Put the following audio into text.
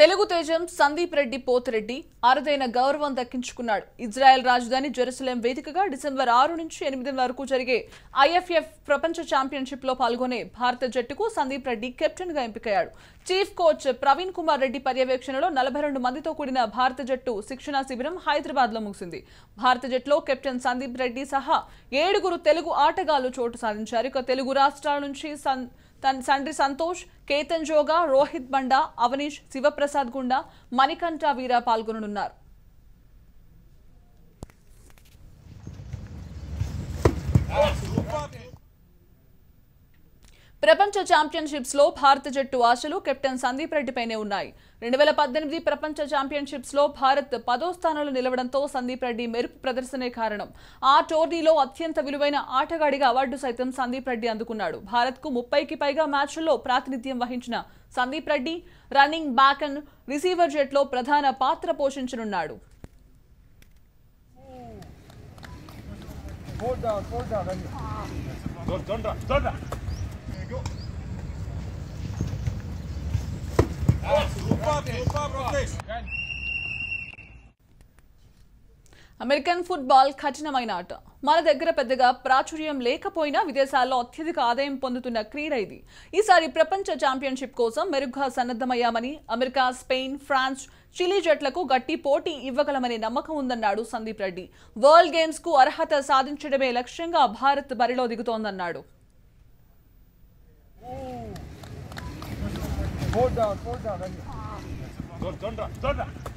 తెలుగు తేజం సందీప్ రెడ్డి పోతిరెడ్డి అరుదైన గౌరవం దక్కించుకున్నాడు ఇజ్రాయెల్ రాజధాని జెరూసలేం వేదికగా డిసెంబర్ ఆరు నుంచి ఎనిమిది వరకు జరిగే ఐఎఫ్ఎఫ్ ప్రపంచ ఛాంపియన్షిప్ లో పాల్గొనే భారత జట్టుకు సందీప్ రెడ్డి కెప్టెన్ గా ఎంపికయ్యాడు చీఫ్ కోచ్ ప్రవీణ్ కుమార్ రెడ్డి పర్యవేక్షణలో నలభై రెండు మందితో కూడిన భారత జట్టు శిక్షణా శిబిరం హైదరాబాద్ లో ముగిసింది భారత జట్టులో కెప్టెన్ సందీప్ రెడ్డి సహా ఏడుగురు తెలుగు ఆటగాళ్లు చోటు సాధించారు ఇక తెలుగు రాష్ట్రాల నుంచి తన తండ్రి సంతోష్ కేతన్ జోగా రోహిత్ బండా అవనీష్ శివప్రసాద్ గుండా మణికంఠ వీర పాల్గొననున్నారు ప్రపంచ ఛాంపియన్షిప్స్ లో భారత జట్టు ఆశలు కెప్టెన్ సందీప్ రెడ్డిపైనే ఉన్నాయి రెండు వేల పద్దెనిమిది ప్రపంచ ఛాంపియన్షిప్స్ లో భారత్ పదో స్థానంలో నిలవడంతో సందీప్ రెడ్డి మెరుపు ప్రదర్శనే కారణం ఆ టోర్నీలో అత్యంత విలువైన ఆటగాడిగా అవార్డు సైతం సందీప్ రెడ్డి అందుకున్నాడు భారత్ కు ముప్పైకి పైగా మ్యాచ్ల్లో ప్రాతినిధ్యం వహించిన Sandeep Reddy running back and receiver జట్లో ప్రధాన పాత్ర పోషించనున్నాడు down, down. అమెరికన్ ఫుట్బాల్ కఠినమైన ఆట మన దగ్గర పెద్దగా ప్రాచుర్యం లేకపోయినా విదేశాల్లో అత్యధిక ఆదాయం పొందుతున్న క్రీడ ఇది ఈసారి ప్రపంచ ఛాంపియన్షిప్ కోసం మెరుగ్గా సన్నద్ధమయ్యామని అమెరికా స్పెయిన్ ఫ్రాన్స్ చిలీ జట్లకు గట్టి పోటీ ఇవ్వగలమనే నమ్మకం ఉందన్నాడు సందీప్ రెడ్డి వరల్డ్ గేమ్స్కు అర్హత సాధించడమే లక్ష్యంగా భారత్ బరిలో దిగుతోందన్నాడు Fall down, fall down. Don't, don't, don't, don't.